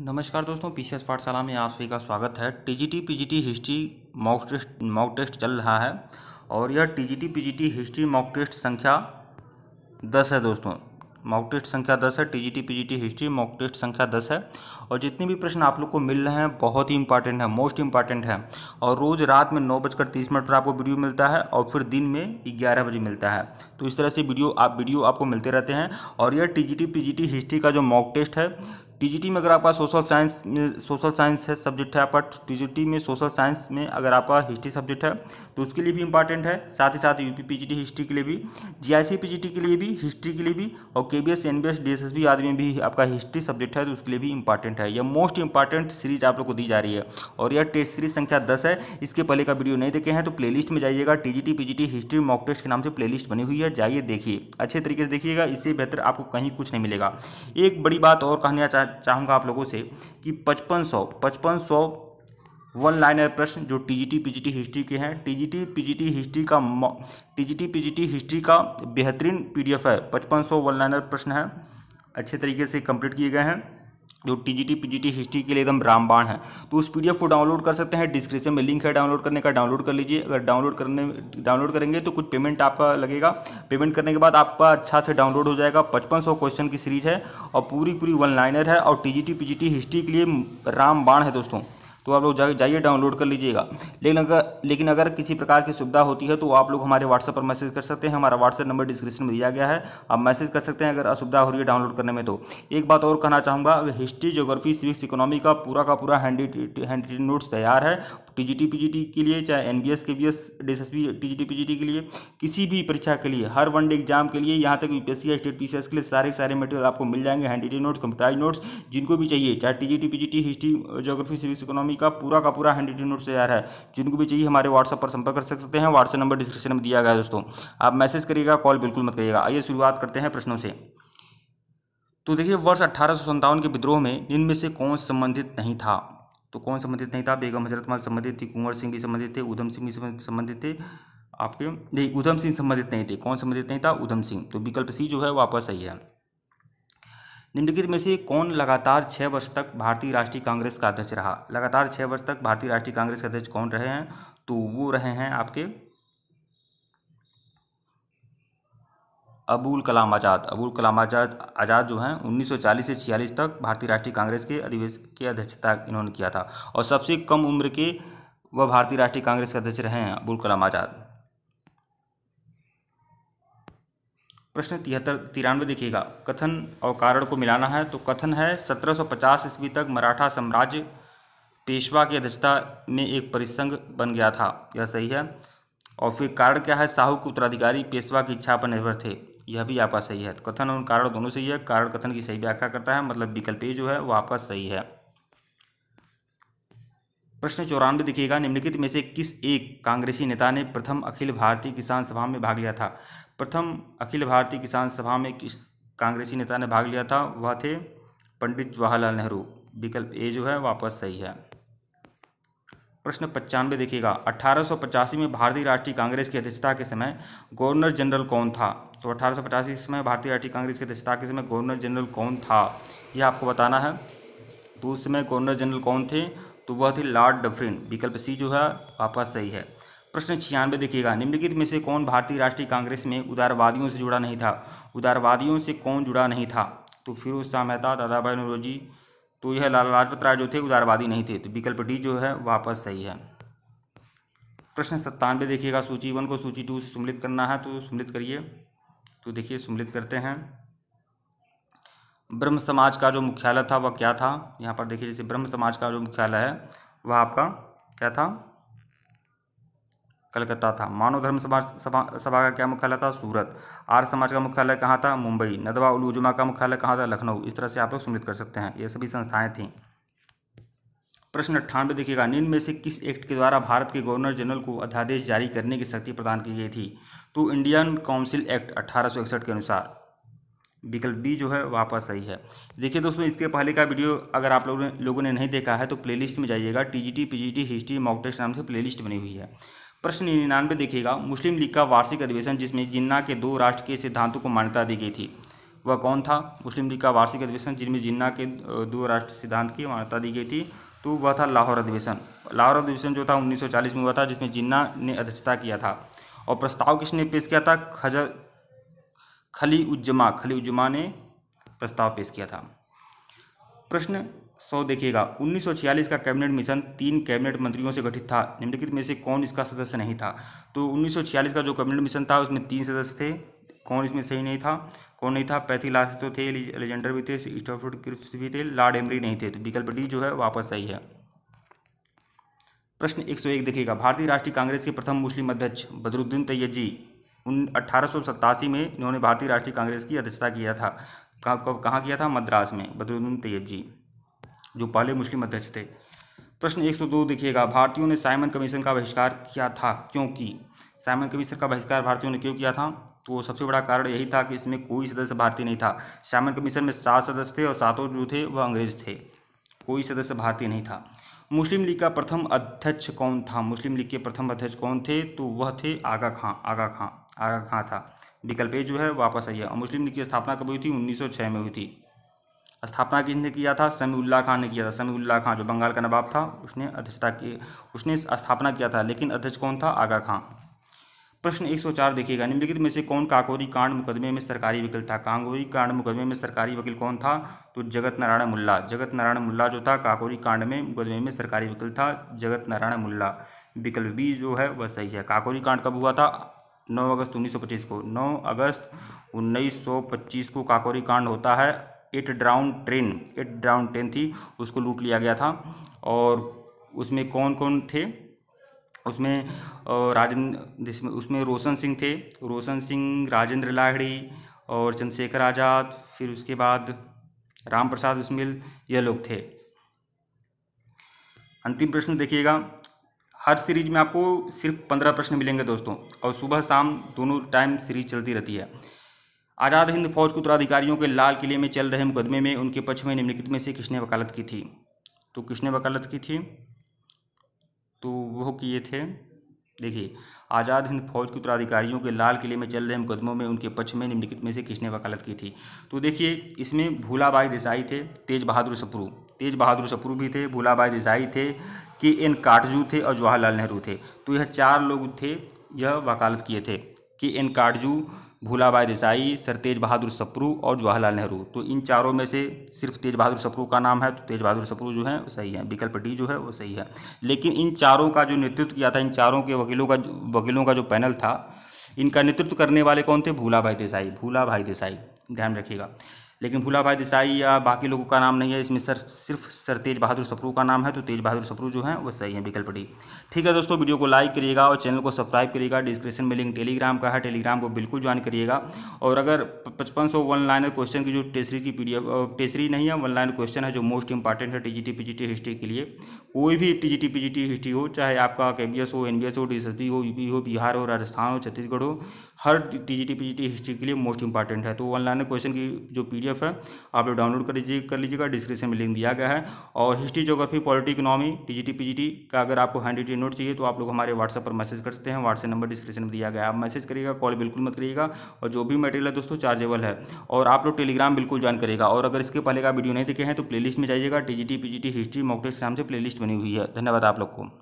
नमस्कार दोस्तों P C S पाठशाला में आप सभी का स्वागत है T G T P G T history mock test mock test चल रहा है और यह T G T P G T history mock test संख्या दस है दोस्तों मॉक टेस्ट संख्या दस है T G T P G T history mock test संख्या दस है और जितने भी प्रश्न आप लोग को मिल रहे हैं बहुत ही इंपॉर्टेंट है मोस्ट इंपॉर्टेंट है और रोज़ रात में नौ बजकर तीस मिनट पर आपको वीडियो मिलता है और फिर दिन में ग्यारह बजे मिलता है तो इस तरह से वीडियो आप वीडियो आपको मिलते रहते हैं और यह T G T P G T history का जो मॉक टेस्ट है टीजीटी में अगर आपका सोशल साइंस में सोशल साइंस है सब्जेक्ट है आपका टीजीटी में सोशल साइंस में अगर आपका हिस्ट्री सब्जेक्ट है तो उसके लिए भी इंपॉर्टेंट है साथ ही साथ यूपी पीजीटी हिस्ट्री के लिए भी जीआईसी पीजीटी के लिए भी हिस्ट्री के लिए भी और केबीएस एनबीएस डीएसएसबी आदि में भी आपका हिस्ट्री सब्जेक्ट है तो उसके लिए भी इंपॉर्टेंट है यह मोस्ट इंपॉर्टेंट सीरीज आप लोग को दी जा रही है और यह टेस्ट सीरीज संख्या दस है इसके पहले का वीडियो नहीं देखे हैं तो प्ले में जाइएगा TGT PGT history mock test के नाम से प्ले बनी हुई है जाइए देखिए अच्छे तरीके से देखिएगा इससे बेहतर आपको कहीं कुछ नहीं मिलेगा एक बड़ी बात और कहना चाह चाहूँगा आप लोगों से कि पचपन सौ पचपन सौ वन लाइनर प्रश्न जो टीजीटी पीजीटी हिस्ट्री के हैं टीजीटी पीजीटी हिस्ट्री का टीजीटी पीजीटी हिस्ट्री का बेहतरीन पीडीएफ है पचपन सौ वन लाइनर प्रश्न है अच्छे तरीके से कंप्लीट किए गए हैं जो T G T P G T history के लिए एकदम रामबाण है तो उस पीडीएफ को डाउनलोड कर सकते हैं डिस्क्रिप्शन में लिंक है डाउनलोड करने का डाउनलोड कर लीजिए अगर डाउनलोड करने डाउनलोड करेंगे तो कुछ पेमेंट आपका लगेगा पेमेंट करने के बाद आपका अच्छा से डाउनलोड हो जाएगा पचपन सौ क्वेश्चन की सीरीज है और पूरी पूरी वन लाइनर है और T G T P G T history के लिए रामबाण है दोस्तों तो आप लोग जाइए जाइए डाउनलोड कर लीजिएगा लेकिन अगर लेकिन अगर किसी प्रकार की सुविधा होती है तो आप लोग हमारे व्हाट्सएप पर मैसेज कर सकते हैं हमारा व्हाट्सएप नंबर डिस्क्रिप्शन में दिया गया है आप मैसेज कर सकते हैं अगर असुविधा हो रही है डाउनलोड करने में तो एक बात और कहना चाहूँगा हिस्ट्री जोग्राफी सिविक्स इकोनॉमी का पूरा का पूरा हैंडी हैंडी नोट्स तैयार है टीजीटी पीजीटी के लिए चाहे NBS KBS DSSB TGT PGT के लिए किसी भी परीक्षा के लिए हर वन एग्जाम के लिए यहाँ तक यूपीएससी स्टेट पीसीएस के लिए सारे सारे मटेरियल आपको मिल जाएंगे hand written notes computerise notes जिनको भी चाहिए चाहे TGT PGT history geography civics economy का पूरा का पूरा हैंड रिटेड नोट्स तैयार है जिनको भी चाहिए हमारे व्हाट्सअप पर संपर्क कर सकते हैं व्हाट्सअप नंबर डिस्क्रिप्शन में दिया गया है दोस्तों आप मैसेज करिएगा कॉल बिल्कुल मत करिएगा आइए शुरुआत करते हैं प्रश्नों से तो देखिए वर्ष अट्ठारह के विद्रोह में इनमें से कौन संबंधित नहीं था तो कौन संबंधित नहीं था बेगम हजरत माल संबंधित थी कुंवर सिंह भी संबंधित थे उधम सिंह भी संबंधित थे आपके नहीं उधम सिंह संबंधित नहीं थे कौन संबंधित नहीं था उधम सिंह तो विकल्प सी जो है वो आपका सही है निम्नलिखित में से कौन लगातार छः वर्ष तक भारतीय राष्ट्रीय कांग्रेस का अध्यक्ष रहा लगातार छः वर्ष तक भारतीय राष्ट्रीय कांग्रेस के अध्यक्ष कौन रहे हैं तो वो रहे हैं आपके अबुल कलाम आज़ाद अबुल कलाम आज़ाद आज़ाद जो हैं 1940 से 46 तक भारतीय राष्ट्रीय कांग्रेस के अधिवेश की अध्यक्षता इन्होंने किया था और सबसे कम उम्र के वह भारतीय राष्ट्रीय कांग्रेस के अध्यक्ष रहे हैं अबुल कलाम आज़ाद प्रश्न तिहत्तर तिरानवे देखिएगा कथन और कारण को मिलाना है तो कथन है 1750 ईस्वी तक मराठा साम्राज्य पेशवा की अध्यक्षता में एक परिसंघ बन गया था यह सही है और फिर कारण क्या है साहू के उत्तराधिकारी पेशवा की इच्छा पर निर्भर थे यह भी आपका सही है कथन और कारण दोनों सही है कारण कथन की सही व्याख्या करता है मतलब विकल्प ए जो है वह आपका सही है प्रश्न चौरानवे देखिएगा निम्नलिखित में से किस एक कांग्रेसी नेता ने प्रथम अखिल भारतीय किसान सभा में भाग लिया था प्रथम अखिल भारतीय किसान सभा में किस कांग्रेसी नेता ने भाग लिया था वह थे पंडित जवाहरलाल नेहरू विकल्प ए जो है वापस सही है प्रश्न पचानवे देखिएगा अठारह में भारतीय राष्ट्रीय कांग्रेस की अध्यक्षता के समय गवर्नर जनरल कौन था तो अठारह सौ पचासी ईस्वी में भारतीय राष्ट्रीय कांग्रेस की अध्यक्षता के समय गवर्नर जनरल कौन था यह आपको बताना है तो उस समय गवर्नर जनरल कौन थे तो वह थे लॉर्ड डफरिन विकल्प सी जो है आपका सही है प्रश्न छियानवे देखिएगा निम्नलिखित में से कौन भारतीय राष्ट्रीय कांग्रेस में उदारवादियों से जुड़ा नहीं था उदारवादियों से कौन जुड़ा नहीं था तो फिरोज शाह मेहता दादाभाई नौरोजी तो यह लाला लाजपत राय जो थे उदारवादी नहीं थे तो विकल्प डी जो है वापस सही है प्रश्न सत्तानवे देखिएगा सूची वन को सूची टू से सम्मिलित करना है तो सम्मिलित करिए तो देखिए सम्मिलित करते हैं ब्रह्म समाज का जो मुख्यालय था वह क्या था यहाँ पर देखिए जैसे ब्रह्म समाज का जो मुख्यालय है वह आपका क्या था कलकत्ता था मानव धर्म समाज सभा सभा का क्या मुख्यालय था सूरत आर्य समाज का मुख्यालय कहाँ था मुंबई नदवा उलूजमा का मुख्यालय कहाँ था लखनऊ इस तरह से आप लोग सम्मिलित कर सकते हैं ये सभी संस्थाएं थीं प्रश्न अट्ठानवे देखिएगा निम्न में से किस एक्ट के द्वारा भारत के गवर्नर जनरल को अध्यादेश जारी करने की शक्ति प्रदान की गई थी तो इंडियन काउंसिल एक्ट अट्ठारह के अनुसार विकल्प बी जो है वापस सही है देखिए दोस्तों इसके पहले का वीडियो अगर आप लोगों ने लोगों ने नहीं देखा है तो प्लेलिस्ट में जाइएगा TGT PGT history mock test नाम से प्लेलिस्ट बनी हुई है प्रश्न निन्यानवे देखिएगा मुस्लिम लीग का वार्षिक अधिवेशन जिसमें जिन्ना के दो राष्ट्र के सिद्धांतों को मान्यता दी गई थी वह कौन था मुस्लिम लीग का वार्षिक अधिवेशन जिनमें जिन्ना के दो राष्ट्र सिद्धांत की मान्यता दी गई थी तो वह था लाहौर अधिवेशन लाहौर अधिवेशन जो था 1940 में हुआ था जिसमें जिन्ना ने अध्यक्षता किया था और प्रस्ताव किसने पेश किया था खजर खली उज्जमा खली उज्जमा ने प्रस्ताव पेश किया था प्रश्न सौ देखिएगा 1946 का कैबिनेट मिशन तीन कैबिनेट मंत्रियों से गठित था निम्नलिखित में से कौन इसका सदस्य नहीं था तो 1946 का जो कैबिनेट मिशन था उसमें तीन सदस्य थे कौन इसमें सही नहीं था कौन नहीं था पैथी लास्ट तो थे एलेजेंडर भी थे स्टॉफोर्ड क्रिप्स भी थे लॉर्ड एमरी नहीं थे तो विकल्प डी जो है वापस सही है प्रश्न 101 देखिएगा भारतीय राष्ट्रीय कांग्रेस के प्रथम मुस्लिम अध्यक्ष बदरुद्दीन तैयद जी उन अट्ठारह में इन्होंने भारतीय राष्ट्रीय कांग्रेस की अध्यक्षता किया था कब कब कहाँ किया था मद्रास में बदरुद्दीन तैयद जी जो पहले मुस्लिम अध्यक्ष थे प्रश्न 102 देखिएगा भारतीयों ने साइमन कमीशन का बहिष्कार किया था क्योंकि साइमन कमीशन का बहिष्कार भारतीयों ने क्यों किया था तो सबसे बड़ा कारण यही था कि इसमें कोई सदस्य भारतीय नहीं था साइमन कमीशन में सात सदस्य थे और सातों जो थे वह अंग्रेज थे कोई सदस्य भारतीय नहीं था मुस्लिम लीग का प्रथम अध्यक्ष कौन था मुस्लिम लीग के प्रथम अध्यक्ष कौन थे तो वह थे आगा खां आगा खां आगा खां था विकल्प ए जो है वापस आइए और मुस्लिम लीग की स्थापना कब हुई थी 1906 में हुई थी स्थापना किसने किया था उल्लाह खान ने किया था उल्लाह खां जो बंगाल का नवाब था उसने अध्यक्षता की उसने स्थापना किया था लेकिन अध्यक्ष कौन था आगा खां प्रश्न 104 देखिएगा निम्नलिखित में से कौन काकोरी कांड मुकदमे में सरकारी वकील था कांगोरी कांड मुकदमे में सरकारी वकील कौन था तो जगत नारायण मुल्ला जगत नारायण मुल्ला जो था काकोरी कांड में मुकदमे में सरकारी वकील था जगत नारायण मुल्ला विकल्प बी जो है वह सही है काकोरी कांड कब हुआ था नौ अगस्त 1925 को 9 अगस्त 1925 को काकोरी कांड होता है eight down train eight down train थी उसको लूट लिया गया था और उसमें कौन कौन थे उसमें राजेंद्र उसमें रोशन सिंह थे रोशन सिंह राजेंद्र लाहड़ी और चंद्रशेखर आज़ाद फिर उसके बाद राम प्रसाद बिस्मिल ये लोग थे अंतिम प्रश्न देखिएगा हर सीरीज में आपको सिर्फ पंद्रह प्रश्न मिलेंगे दोस्तों और सुबह शाम दोनों टाइम सीरीज चलती रहती है आज़ाद हिंद फौज के उत्तराधिकारियों के लाल किले में चल रहे मुकदमे में उनके पक्ष में निम्नलिखित में से किसने वकालत की थी तो किसने वकालत की थी तो वो किए थे देखिए आज़ाद हिंद फौज के उत्तराधिकारियों के लाल किले में चल रहे मुकदमों में उनके पक्ष में निम्नलिखित में से किसने वकालत की थी तो देखिए इसमें भूलाबाई देसाई थे तेज बहादुर सप्रू तेज बहादुर सप्रू भी थे भूलाबाई देसाई थे के एन काटजू थे और जवाहरलाल नेहरू थे तो यह चार लोग थे यह वकालत किए थे K N Katju Bhulabhai Desai sir Tej Bahadur Sapru और जवाहरलाल नेहरू तो इन चारों में से सिर्फ तेज बहादुर सप्रू का नाम है तो तेज बहादुर सप्रू जो है वो सही है विकल्प डी जो है वो सही है लेकिन इन चारों का जो नेतृत्व किया था इन चारों के वकीलों का वकीलों का जो पैनल था इनका नेतृत्व करने वाले कौन थे भूला भाई देसाई भूला भाई देसाई ध्यान रखिएगा लेकिन भूला भाई देसाई या बाकी लोगों का नाम नहीं है इसमें सर सिर्फ सर तेज बहादुर सप्रू का नाम है तो तेज बहादुर सप्रू जो है वो सही है विकल्प डी ठीक है दोस्तों वीडियो को लाइक करिएगा और चैनल को सब्सक्राइब करिएगा डिस्क्रिप्शन में लिंक टेलीग्राम का है टेलीग्राम को बिल्कुल ज्वाइन करिएगा और अगर पचपन सौ वन लाइनर क्वेश्चन की जो टेसरी की पी टेसरी नहीं है वन लाइन क्वेश्चन है जो मोस्ट इंपॉर्टेंट है टी जी हिस्ट्री के लिए कोई भी टी जी हिस्ट्री हो चाहे आपका के हो एन हो डी हो पी हो बिहार हो राजस्थान हो छत्तीसगढ़ हो हर टी जी हिस्ट्री के लिए मोस्ट इंपॉर्टेंट है तो वन लाइनर क्वेश्चन की जो पी पीडीएफ है आप लोग डाउनलोड कर लीजिए कर लीजिएगा डिस्क्रिप्शन में लिंक दिया गया है और history geography polity economy TGT PGT का अगर आपको हैंड रिटेन नोट चाहिए तो आप लोग हमारे व्हाट्सएप पर मैसेज कर सकते हैं व्हाट्सएप नंबर डिस्क्रिप्शन में दिया गया है आप मैसेज करिएगा कॉल बिल्कुल मत करिएगा और जो भी मटेरियल है दोस्तों चार्जेबल है और आप लोग टेलीग्राम बिल्कुल ज्वाइन करेगा और अगर इसके पहले का वीडियो नहीं देखे हैं तो प्ले में जाइएगा टीजीटी पीजीटी हिस्ट्री मॉकटेस्ट नाम से प्ले बनी हुई है धन्यवाद आप लोग को